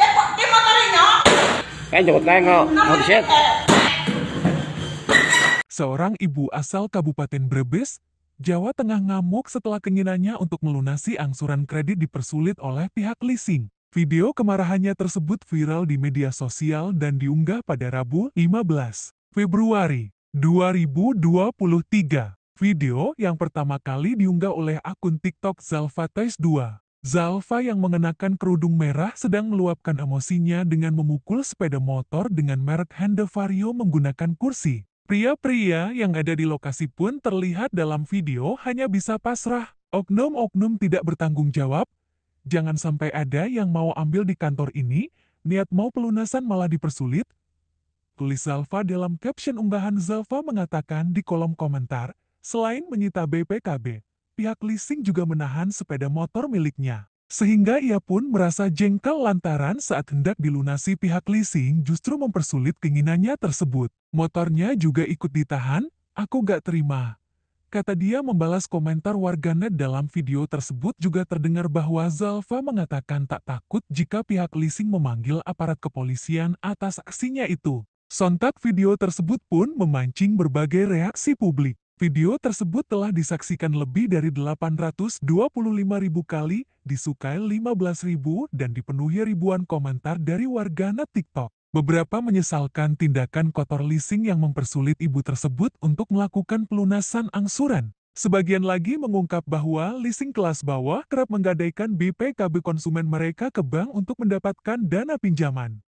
Ya, Seorang ibu asal Kabupaten Brebes, Jawa Tengah ngamuk setelah keinginannya untuk melunasi angsuran kredit dipersulit oleh pihak leasing. Video kemarahannya tersebut viral di media sosial dan diunggah pada Rabu 15 Februari 2023. Video yang pertama kali diunggah oleh akun TikTok Zalfatais 2 Zalfa yang mengenakan kerudung merah sedang meluapkan emosinya dengan memukul sepeda motor dengan merek Honda Vario menggunakan kursi. Pria-pria yang ada di lokasi pun terlihat dalam video hanya bisa pasrah. Oknum-oknum tidak bertanggung jawab. Jangan sampai ada yang mau ambil di kantor ini, niat mau pelunasan malah dipersulit. Tulis Zalfa dalam caption unggahan Zalfa mengatakan di kolom komentar, selain menyita BPKB pihak leasing juga menahan sepeda motor miliknya. Sehingga ia pun merasa jengkel lantaran saat hendak dilunasi pihak leasing justru mempersulit keinginannya tersebut. Motornya juga ikut ditahan, aku gak terima. Kata dia membalas komentar warganet dalam video tersebut juga terdengar bahwa Zalfa mengatakan tak takut jika pihak leasing memanggil aparat kepolisian atas aksinya itu. Sontak video tersebut pun memancing berbagai reaksi publik. Video tersebut telah disaksikan lebih dari ribu kali, disukai ribu dan dipenuhi ribuan komentar dari warganet TikTok. Beberapa menyesalkan tindakan kotor leasing yang mempersulit ibu tersebut untuk melakukan pelunasan angsuran. Sebagian lagi mengungkap bahwa leasing kelas bawah kerap menggadaikan BPKB konsumen mereka ke bank untuk mendapatkan dana pinjaman.